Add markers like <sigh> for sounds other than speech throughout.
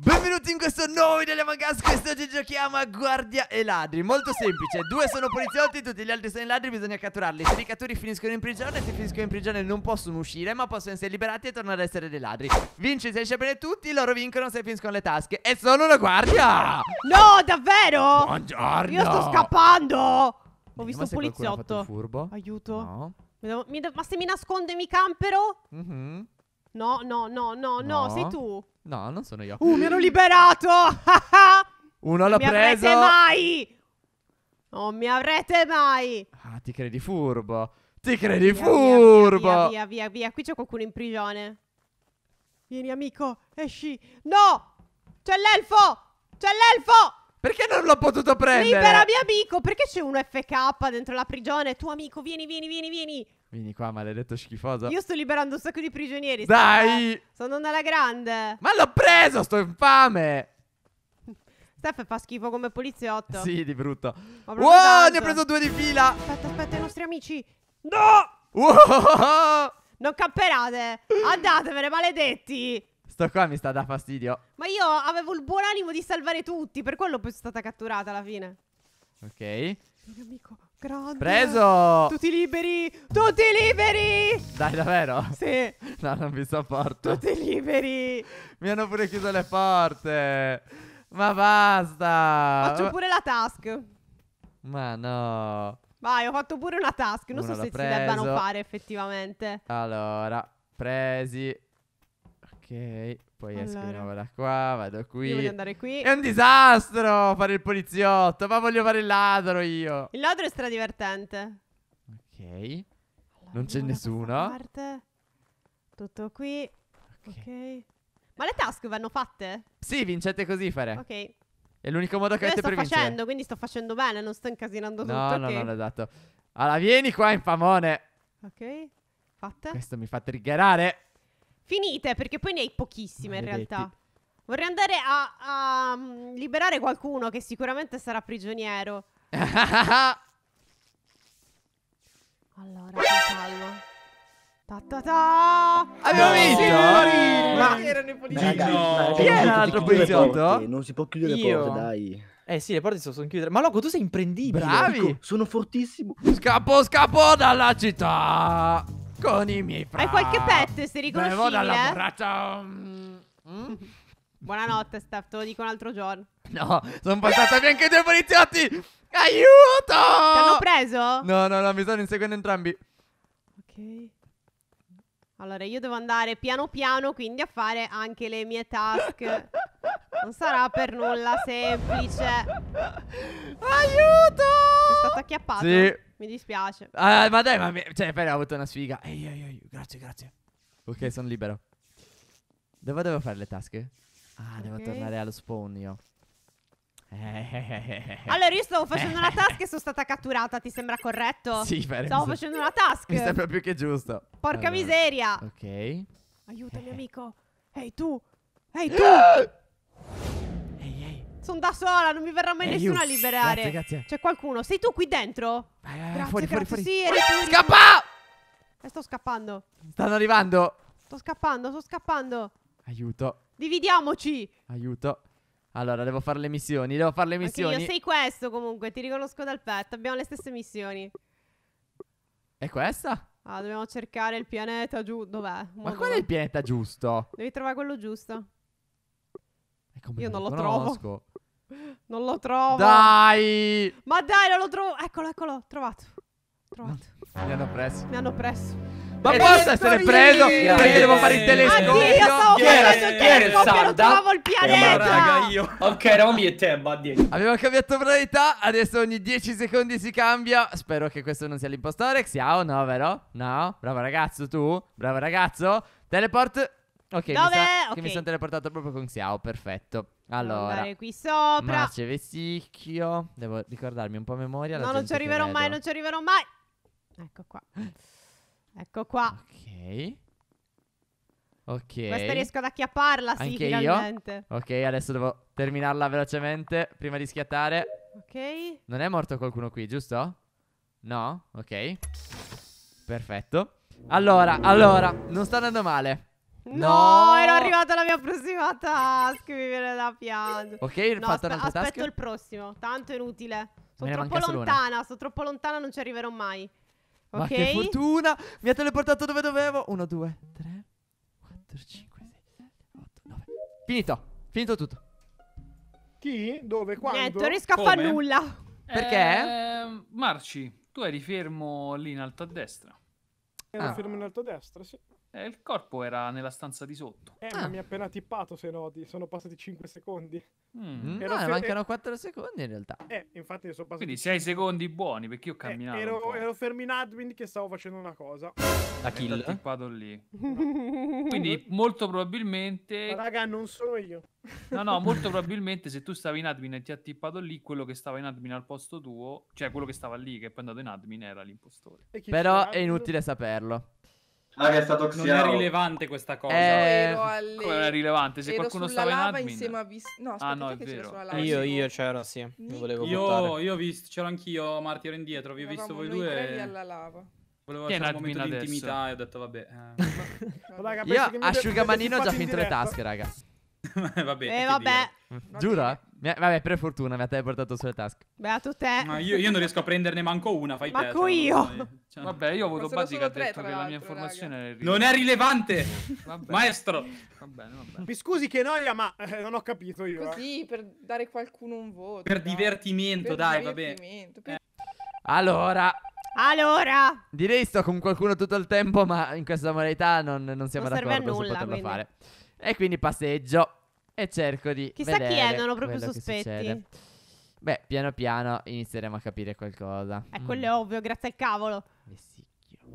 Benvenuti in questo nuovo video di Among quest'oggi giochiamo a guardia e ladri Molto semplice, due sono poliziotti, tutti gli altri sono ladri, bisogna catturarli Se li catturi finiscono in prigione, se finiscono in prigione non possono uscire Ma possono essere liberati e tornare ad essere dei ladri Vinci se esce bene tutti, loro vincono se finiscono le tasche E sono la guardia! No, davvero? Buongiorno! Io sto scappando! Ho visto un poliziotto Aiuto no. Ma se mi nascondo e mi campero? Mhm mm No, no, no, no, no, no, sei tu. No, non sono io. Uh, mi hanno liberato! <laughs> Uno l'ha preso. Non mi avrete mai! Non mi avrete mai! Ah, ti credi furbo. Ti credi via, furbo. Via, via, via, via, Qui c'è qualcuno in prigione. Vieni, amico, esci. No! C'è l'elfo! C'è l'elfo! Perché non l'ho potuto prendere? Libera, mio amico! Perché c'è un FK dentro la prigione? Tu, amico, vieni, vieni, vieni, vieni! Vieni qua, maledetto schifoso. Io sto liberando un sacco di prigionieri. Dai! Steph, eh. Sono alla grande. Ma l'ho preso, sto infame! Steph fa schifo come poliziotto. Sì, di brutto. Wow, tanto. ne ho preso due di fila. Aspetta, aspetta, i nostri amici. No! Non camperate. Andatevene, maledetti. Sto qua mi sta da fastidio. Ma io avevo il buon animo di salvare tutti. Per quello poi sono stata catturata alla fine. Ok. mio amico. Grande. Preso! Tutti liberi! Tutti liberi! Dai, davvero? Sì. No, non vi sopporto. Tutti liberi! Mi hanno pure chiuso le porte. Ma basta! Faccio pure la task. Ma no. Vai, ho fatto pure una task. Non Uno so se preso. si debbano fare effettivamente. Allora, presi. Ok. Poi allora. esco di nuovo da qua, vado qui. Io voglio andare qui. È un disastro fare il poliziotto, ma voglio fare il ladro io. Il ladro è stradivertente. Ok. Allora, non c'è nessuno. Parte. Tutto qui. Okay. ok. Ma le task vanno fatte? Sì, vincete così fare. Ok. È l'unico modo che avete per vincere. sto facendo, quindi sto facendo bene, non sto incasinando no, tutto. No, okay. no, no, esatto. Allora, vieni qua, infamone. Ok. Fatta. Questo mi fa triggerare. Finite, perché poi ne hai pochissime Maledetti. in realtà. Vorrei andare a, a um, liberare qualcuno che sicuramente sarà prigioniero. <laughs> allora, calma. Ta ta ta! Abbiamo vinto! Ma erano i poliziotti. Chi era l'altro poliziotto? Non si può chiudere le porte, dai. Eh sì, le porte si possono chiudere. Ma Loco, tu sei imprendibile. Bravi! Dico, sono fortissimo. Scappo, scappo dalla città! con i miei fratelli. Hai qualche pet, se riconoscibile? Bevo dalla borraccia... Mm. Mm? Buonanotte, Steph, te lo dico un altro giorno. No, sono passata via anche due poliziotti! Aiuto! Ti hanno preso? No, no, no, mi stanno inseguendo entrambi. Ok. Allora, io devo andare piano piano, quindi a fare anche le mie task. Non sarà per nulla semplice. Aiuto! È stato acchiappato. Sì. Mi dispiace. Ah, ma dai, ma mi... cioè, però ho avuto una sfiga. Ehi, ehi, ehi, grazie, grazie. Ok, sono libero. Dove devo fare le tasche? Ah, okay. devo tornare allo spawn io. Eh. Allora io stavo facendo una eh. task e sono stata catturata, ti sembra corretto? Sì, per Stavo facendo una task. Mi sembra più che giusto. Porca Allora, miseria. Ok. Aiutami amico. Ehi tu. Ehi tu. <gasps> Ehi, ehi. Sono da sola, non mi verrà mai Ehi, nessuno a liberare. Grazie, grazie. C'è qualcuno? Sei tu qui dentro? Vai, eh, vai, grazie, fuori, grazie. fuori. Sì, eri tu, Scappa! E sto scappando. Stanno arrivando. Sto scappando, sto scappando. Aiuto, Dividiamoci. aiuto. Allora, devo fare le missioni, devo fare le missioni. Anche io sei questo comunque, ti riconosco dal petto, abbiamo le stesse missioni. È questa? Ah, dobbiamo cercare il pianeta giusto. Dov'è? Un Ma qual è il pianeta giusto? Devi trovare quello giusto. Io non lo, lo trovo. Non lo trovo. Dai! Ma dai, non lo trovo. Eccolo, eccolo, trovato. Trovato. Mi hanno preso. Mi hanno preso. Ma eh, posso essere preso? Perché devo fare il telescopio? io stavo chi era, chi era il Sarda? il pianeta. Eh, raga, io. Ok, eravamo io e te, va Abbiamo cambiato priorità, adesso ogni 10 secondi si cambia. Spero che questo non sia l'impostore. Xiao, no, vero? No? Bravo ragazzo, tu? Bravo ragazzo. Teleport. Ok, Dove? mi sa okay. che mi sono teleportato proprio con Xiao, perfetto. Allora, andare qui sopra. Mace Vesicchio. Devo ricordarmi un po' a memoria. No, non ci arriverò mai, non ci arriverò mai. Ecco qua. Ecco qua. Ok. Ok. Questa riesco ad acchiapparla, sì, Anche finalmente. Io. Ok, adesso devo terminarla velocemente prima di schiattare. Ok. Non è morto qualcuno qui, giusto? No? Ok. Perfetto. Allora, allora, non sta andando male. No, no, ero arrivata alla mia prossima task. Mi viene da piangere. Ok, ho no, fatto aspe- un'altra task. Aspetto il prossimo. Tanto è inutile. Sono troppo lontana. Sono troppo lontana, non ci arriverò mai. Ma okay. che fortuna! Mi ha teleportato dove dovevo. 1, 2, 3, 4, 5, 6, 7, 8, 9. Finito. Finito tutto. Chi? Dove? Quando? Niente, non riesco a fare nulla. Perché? Eh, Marci, tu eri fermo lì in alto a destra. Ero ah. fermo in alto a destra, sì. Eh, il corpo era nella stanza di sotto. Eh, ah. ma mi ha appena tippato, se no, di... sono passati 5 secondi. Mm. No, mm. ah, fer- mancano 4 secondi in realtà. Eh, infatti sono passati... Quindi 6 secondi buoni, perché io eh, camminavo. Eh, ero, ero fermo in admin che stavo facendo una cosa. La kill? Ho tippato lì. No. <laughs> Quindi molto probabilmente... Raga, non sono io. No, no, molto <laughs> probabilmente se tu stavi in admin e ti ha tippato lì, quello che stava in admin al posto tuo, cioè quello che stava lì, che poi è andato in admin, era l'impostore. Però è inutile saperlo. Raga, è stato Xiao. Non è rilevante questa cosa. Eh... Alle... Come era rilevante? Se qualcuno stava in admin... insieme a Vis... No, ah, aspetta, ah, no, è vero. Lava, io, io c'ero, sì. Mi volevo io, io ho visto, c'ero anch'io, Marti, ero indietro. Vi ho visto voi due. E... alla lava. Volevo fare un momento di intimità e ho detto, vabbè. Eh. <laughs> raga, io asciugamanino ho già finito le tasche, raga. <laughs> vabbè. Eh, vabbè. Mm. Giura? Mi vabbè, per fortuna mi ha teleportato sulle tasche. Beato te. Ma io, io non riesco a prenderne manco una, fai te. Manco cioè, io. cioè, Vabbè, io ho avuto Basica, ha detto che la mia informazione è Non è rilevante, Vabbè, maestro. Va bene, va bene. Mi scusi che noia, ma eh, non ho capito io. eh. Così, per dare qualcuno un voto. Per dai. divertimento, Per dai, vabbè. divertimento, per- eh. Allora, Allora, direi sto con qualcuno tutto il tempo, ma in questa modalità non, non siamo Non d'accordo su poterlo quindi. fare. E quindi passeggio e cerco di Chissà chi è, non ho proprio sospetti. Beh, piano piano inizieremo a capire qualcosa. Eh, mm. quello è ovvio, grazie al cavolo. Vessicchio.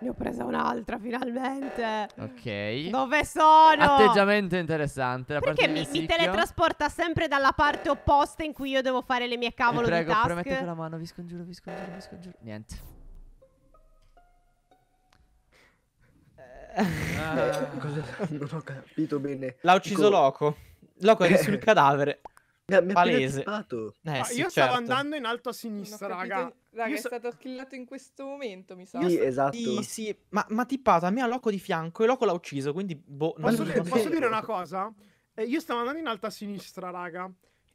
Ne ho presa un'altra finalmente. Ok. Dove sono? Atteggiamento interessante. Perché mi, mi, teletrasporta sempre dalla parte opposta in cui io devo fare le mie eh, cavolo vi prego, di task? Prego, premete con la mano, vi scongiuro, vi scongiuro, vi scongiuro. Niente. Eh, Non ho capito bene. L'ha ucciso Dico... Loco. Loco è sul <laughs> cadavere. Mi ha, mi Palese. Eh, sì, io certo. stavo andando in alto a sinistra, raga. Raga, so... è stato killato in questo momento, mi sa. Sì, esatto. Sì, sì. Ma, ma tippato a me a Loco di fianco e Loco l'ha ucciso, quindi boh. Posso, non dire, non posso dire una cosa? Eh, io stavo andando in alto a sinistra, raga.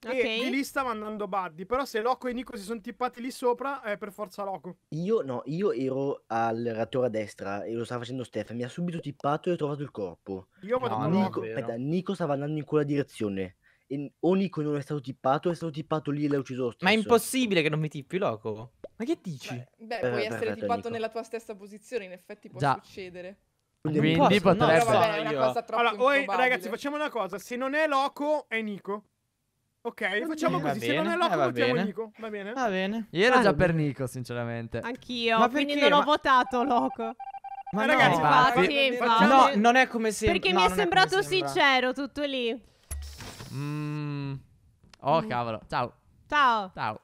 Okay. E di lì stava andando Buddy. Però se Loco e Nico si sono tippati lì sopra, è per forza Loco. Io no, io ero al reattore a destra e lo stava facendo Stefano. Mi ha subito tippato e ho trovato il corpo. Io vado no, con Nico. Aspetta, Nico stava andando in quella direzione. E o Nico non è stato tippato, è stato tippato lì e l'ha ucciso stesso. Ma è impossibile che non mi tippi Loco. Ma che dici? Beh, beh eh, puoi eh, essere perfetto, tippato Nico. nella tua stessa posizione, in effetti può Già. succedere. Quindi potrebbe essere. vabbè, è una cosa troppo allora, ragazzi, facciamo una cosa: se non è Loco, è Nico. Ok, facciamo così. Se non è Loco, eh, va bene. Nico. Va bene. Va bene. Io ero già per Nico, sinceramente. Anch'io. Ma quindi non ho votato Loco. Ma eh, no, ragazzi, infatti, infatti, no, non è come se Perché no, mi è sembrato è sincero tutto lì. Mm. Oh, mm. cavolo. Ciao. Ciao. Ciao.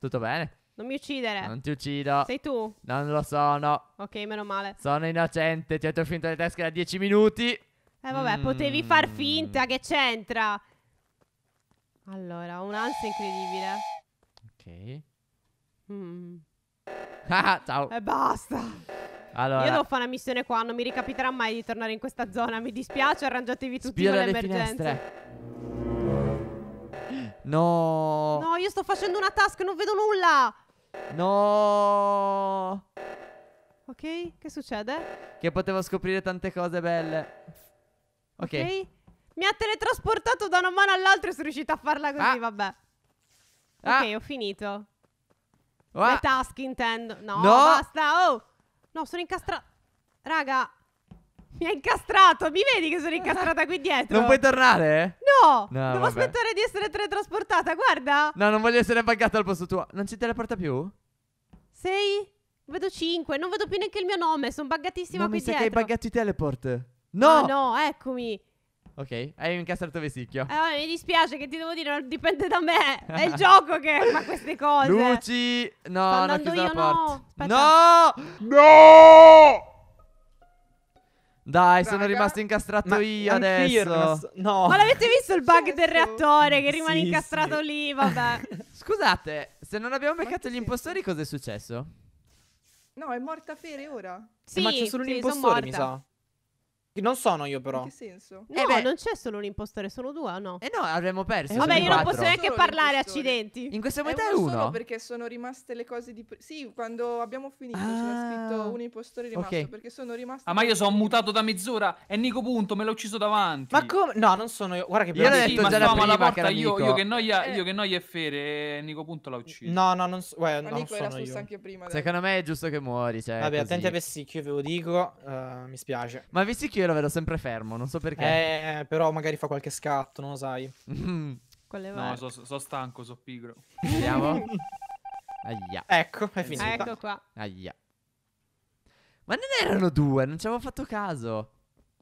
Tutto bene? Non mi uccidere. Non ti uccido. Sei tu? Non lo sono. Ok, meno male. Sono innocente. Ti ho finto le tasche da dieci minuti. Eh, vabbè, mm. potevi far mm. finta. Che c'entra? Allora, un altro incredibile. Ok. Mm. ah, ciao. E basta. Allora, Io devo fare una missione qua, non mi ricapiterà mai di tornare in questa zona. Mi dispiace, arrangiatevi tutti con le emergenze. No. No, io sto facendo una task, non vedo nulla. No. Ok, che succede? Che potevo scoprire tante cose belle. Ok. okay. Mi ha teletrasportato da una mano all'altra e sono riuscita a farla così, ah. vabbè. Ah. Ok, ho finito. Ah. Le task intendo. No, no, basta. Oh. No, sono incastrato. Raga, mi ha incastrato. Mi vedi che sono incastrata qui dietro? Non puoi tornare? No, no devo vabbè. aspettare di essere teletrasportata. Guarda. No, non voglio essere buggata al posto tuo. Non ci teleporta più? Sei? Vedo cinque. Non vedo più neanche il mio nome. Sono buggatissima non qui dietro. Ma mi sa dietro. che hai buggato i teleport. No! Ah, no, eccomi. Ok, hai incastrato Vesicchio. Eh, mi dispiace che ti devo dire, non dipende da me. È il gioco che fa queste cose. Luci! No, no, chiuso la porta. No! No! no! Dai, Raga. sono rimasto incastrato io adesso. Io rimasto... No. Ma l'avete visto il bug certo. del reattore che rimane sì, incastrato sì. lì? Vabbè. <laughs> Scusate, se non abbiamo beccato gli impostori, cosa è successo? No, è morta Fere ora. Sì, eh, ma c'è solo sì, un impostore, mi sa. Non sono io però. In che senso? No, eh beh, non c'è solo un impostore, sono due, no? Eh no, avremmo perso. Eh, vabbè, io non posso neanche parlare, accidenti. In questo eh, momento è uno. Solo perché sono rimaste le cose di... Pre- sì, quando abbiamo finito ah. c'era scritto un impostore rimasto, okay. perché sono rimasto... Ah, ma io sono mutato da mezz'ora, è Nico Punto, me l'ho ucciso davanti. Ma come? No, non sono io, guarda che... Io l'ho detto sì, già la prima porta, che era io, io, che noia, eh. io che noia e fere, eh, Nico Punto l'ha ucciso. No, no, non, so, well, non Nico sono io. anche prima. Secondo me è giusto che muori, cioè... Vabbè, attenti a Vessicchio, ve lo dico, mi spiace. Ma Vessicchio io lo vedo sempre fermo, non so perché. Eh, però magari fa qualche scatto, non lo sai. <laughs> no, sono so stanco, sono pigro. Vediamo. <laughs> Aia. Ecco, è finita. ecco qua. Aia. Ma non erano due, non ci avevo fatto caso.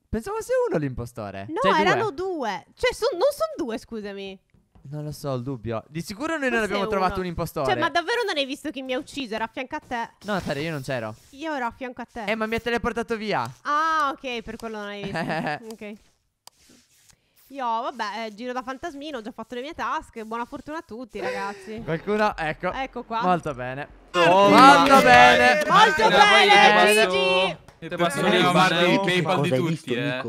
Pensavo fosse uno l'impostore. No, cioè, erano due. due. Cioè, son, non sono due, scusami. Non lo so, il dubbio. Di sicuro noi non abbiamo trovato un impostore. Cioè, ma davvero non hai visto chi mi ha ucciso? Era a fianco a te. No, Natale, io non c'ero. Io ero a fianco a te. Eh, ma mi ha teleportato via. Ah, ok, per quello non hai visto. <laughs> ok. Io, vabbè, eh, giro da fantasmino, ho già fatto le mie tasche. Buona fortuna a tutti, ragazzi. Qualcuno, ecco. Ecco qua. Molto bene. Oh, molto oh, bene. Molto bene, Luigi. Siete passati a fare di PayPal di tutti, eh.